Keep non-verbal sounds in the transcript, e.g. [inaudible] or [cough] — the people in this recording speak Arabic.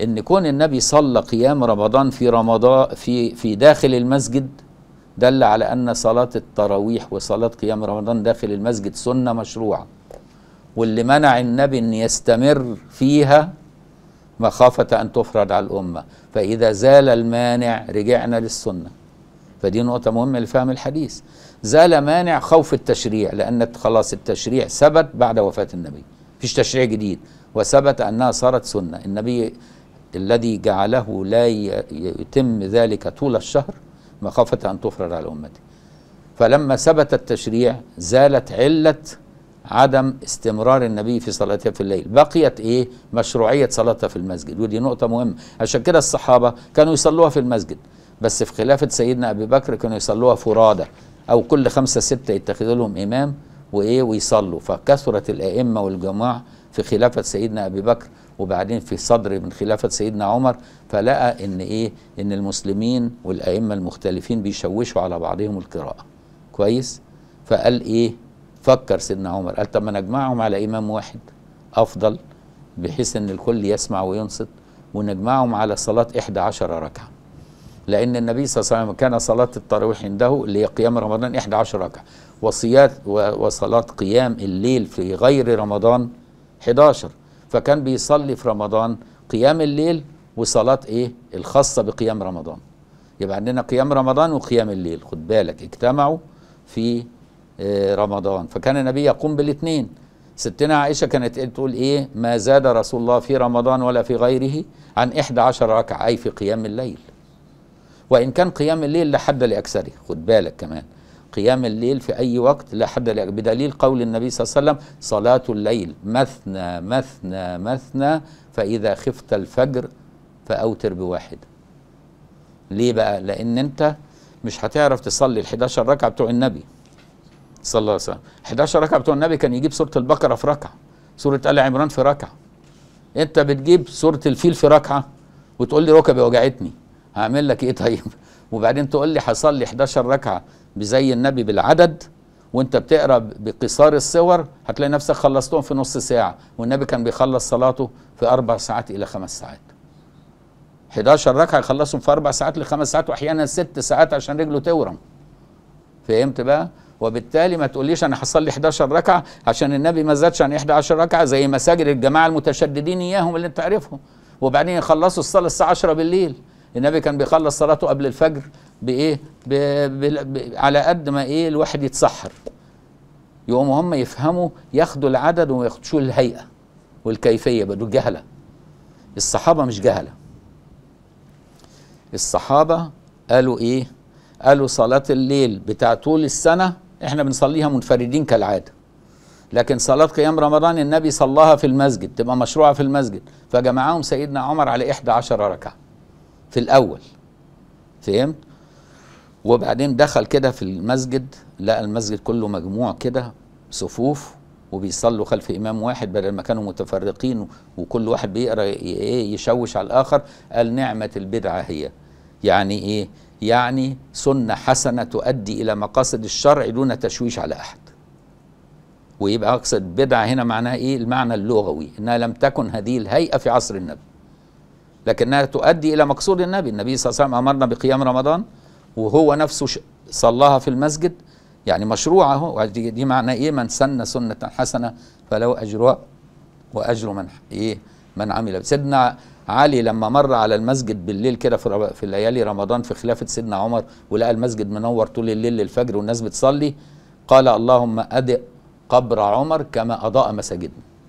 ان كون النبي صلى قيام رمضان في رمضان في في داخل المسجد دل على ان صلاه التراويح وصلاه قيام رمضان داخل المسجد سنه مشروعه واللي منع النبي ان يستمر فيها مخافه ان تفرض على الامه فاذا زال المانع رجعنا للسنه فدي نقطه مهمه لفهم الحديث زال مانع خوف التشريع لان خلاص التشريع ثبت بعد وفاه النبي مفيش تشريع جديد وثبت انها صارت سنه النبي الذي جعله لا يتم ذلك طول الشهر مخافة أن تفرض على أمته فلما ثبت التشريع زالت علة عدم استمرار النبي في صلاته في الليل بقيت ايه مشروعية صلاته في المسجد ودي نقطة مهمة عشان كده الصحابة كانوا يصلوها في المسجد بس في خلافة سيدنا أبي بكر كانوا يصلوها فرادى أو كل خمسة ستة يتخذوا لهم إمام وايه ويصلوا فكثرت الائمه والجماعه في خلافه سيدنا ابي بكر وبعدين في صدر من خلافه سيدنا عمر فلقى ان ايه ان المسلمين والائمه المختلفين بيشوشوا على بعضهم القراءه كويس فقال ايه فكر سيدنا عمر قال طب ما نجمعهم على امام واحد افضل بحيث ان الكل يسمع وينصت ونجمعهم على صلاه 11 ركعه لأن النبي صلى الله عليه وسلم كان صلاة التراويح عنده اللي هي قيام رمضان 11 ركعة وصيات وصلاة قيام الليل في غير رمضان 11 فكان بيصلي في رمضان قيام الليل وصلاة إيه الخاصة بقيام رمضان يبقى عندنا قيام رمضان وقيام الليل خد بالك اجتمعوا في آه، رمضان فكان النبي يقوم بالاثنين ستنا عائشة كانت إيه؟ تقول إيه ما زاد رسول الله في رمضان ولا في غيره عن 11 ركعة أي في قيام الليل وإن كان قيام الليل لا حد لأكثره خد بالك كمان قيام الليل في أي وقت لا حد لأكثر. بدليل قول النبي صلى الله عليه وسلم صلاة الليل مثنى مثنى مثنى فإذا خفت الفجر فأوتر بواحد ليه بقى لأن أنت مش هتعرف تصلي ال 11 ركعة بتوع النبي صلى الله عليه وسلم 11 ركعة بتوع النبي كان يجيب سورة البقرة في ركعة سورة آل عمران في ركعة انت بتجيب سورة الفيل في ركعة وتقول لي ركبي وجعتني هعمل لك ايه طيب [laughs] وبعدين تقول لي لي 11 ركعه بزي النبي بالعدد وانت بتقرا بقصار الصور هتلاقي نفسك خلصتهم في نص ساعه والنبي كان بيخلص صلاته في اربع ساعات الى خمس ساعات 11 ركعه يخلصهم في اربع ساعات لخمس ساعات واحيانا ست ساعات عشان رجله تورم فهمت بقى وبالتالي ما تقوليش انا لي 11 ركعه عشان النبي ما زادش عن 11 ركعه زي مساجد الجماعه المتشددين اياهم اللي انت عارفهم وبعدين يخلصوا الصلاه الساعه 10 بالليل النبي كان بيخلص صلاته قبل الفجر بايه بـ بـ بـ على قد ما ايه الواحد يتسحر يقوموا هم يفهموا ياخدوا العدد وما ياخدوش الهيئه والكيفيه بدو جهله الصحابه مش جهله الصحابه قالوا ايه قالوا صلاه الليل بتاع طول السنه احنا بنصليها منفردين كالعاده لكن صلاة قيام رمضان النبي صلاها في المسجد تبقى مشروعة في المسجد فجمعهم سيدنا عمر على 11 ركعة في الاول فهمت وبعدين دخل كده في المسجد لقى المسجد كله مجموع كده صفوف وبيصلوا خلف امام واحد بدل ما كانوا متفرقين وكل واحد بيقرا ايه يشوش على الاخر قال نعمه البدعه هي يعني ايه يعني سنه حسنه تؤدي الى مقاصد الشرع دون تشويش على احد ويبقى اقصد بدعه هنا معناها ايه المعنى اللغوي انها لم تكن هذه الهيئه في عصر النبي لكنها تؤدي إلى مقصود النبي النبي صلى الله عليه وسلم أمرنا بقيام رمضان وهو نفسه صلاها في المسجد يعني مشروعة دي, دي معنى إيه من سن سنة حسنة فله أجرها وأجر من إيه من عمل سيدنا علي لما مر على المسجد بالليل كده في, في ليالي رمضان في خلافة سيدنا عمر ولقى المسجد منور طول الليل للفجر والناس بتصلي قال اللهم أدئ قبر عمر كما أضاء مساجدنا